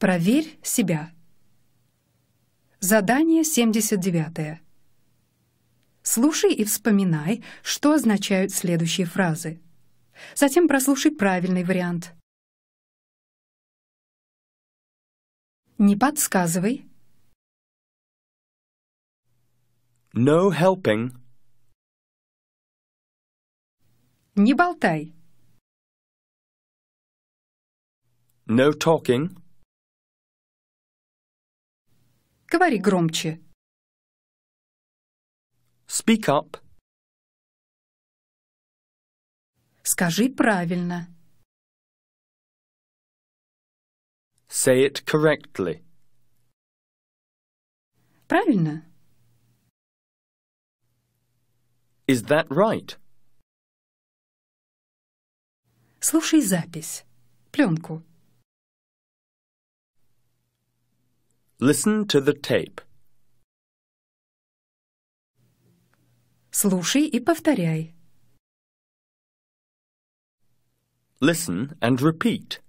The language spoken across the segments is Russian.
Проверь себя. Задание 79. Слушай и вспоминай, что означают следующие фразы. Затем прослушай правильный вариант. Не подсказывай. No helping. Не болтай. No talking. Говори громче. Speak up. Скажи правильно. Say it correctly. Правильно? Is that right? Слушай запись, пленку. Listen to the tape. Слушай и повторяй. Listen and repeat.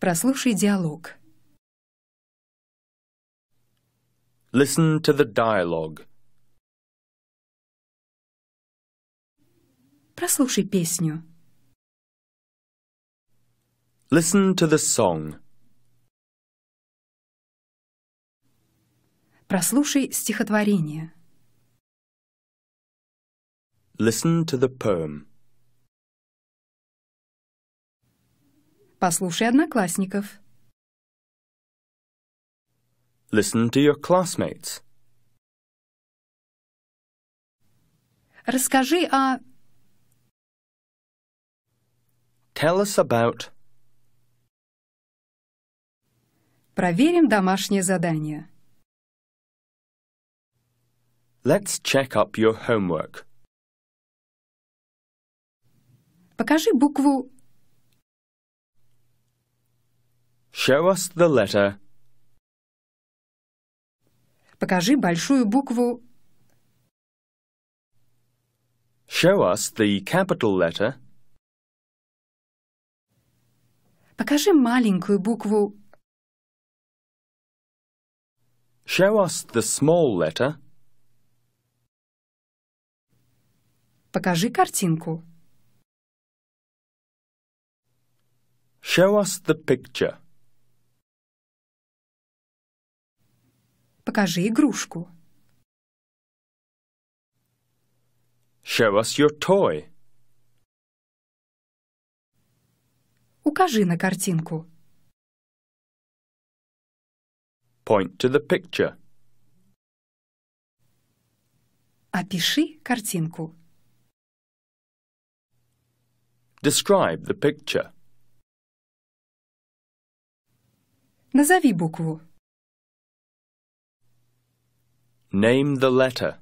Прослушай диалог. Listen to the dialogue. Прослушай песню. Listen to the song. Прослушай стихотворение. Listen to the poem. Послушай одноклассников. Listen to your classmates. Расскажи о... Tell us about... Проверим домашнее задание. Let's check up your homework. Покажи букву Show us the letter. Покажи большую букву Show us the capital letter. Покажи маленькую букву Show us the small letter. Покажи картинку. Show us the picture. Покажи игрушку. Show us your toy. Укажи на картинку. Point to the picture. Опиши картинку. Describe the picture. Назови букву. Name the letter.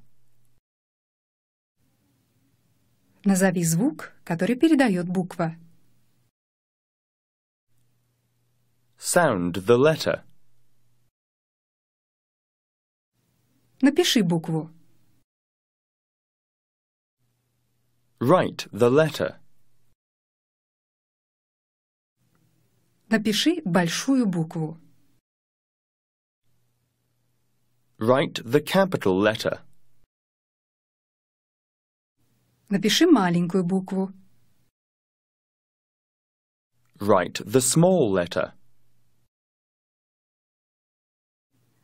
Назови звук, который передает буква. Sound the letter. Напиши букву. Write the letter. Напиши большую букву. Write the capital letter. Напиши маленькую букву. Write the small letter.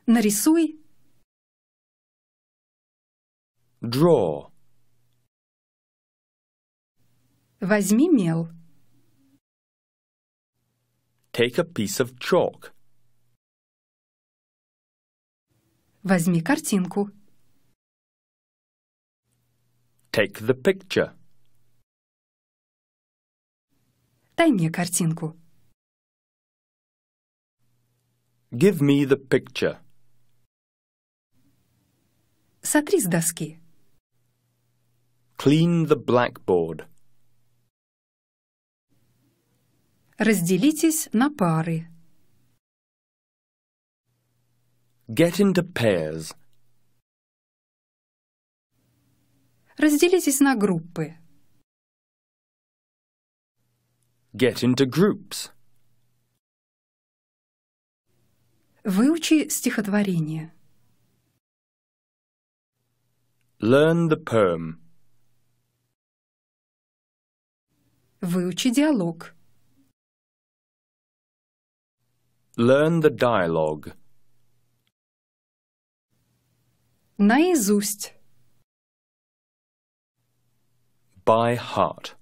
Нарисуй. Draw. Возьми мел. Take a piece of chalk. Возьми картинку. Take the picture. Дай мне картинку. Give me the picture. Сотри с доски. Clean the blackboard. Разделитесь на пары. Get into pairs. Разделитесь на группы. Get into groups. Выучи стихотворение. Learn the poem. Выучи диалог. Learn the dialogue. Наизусть. By heart.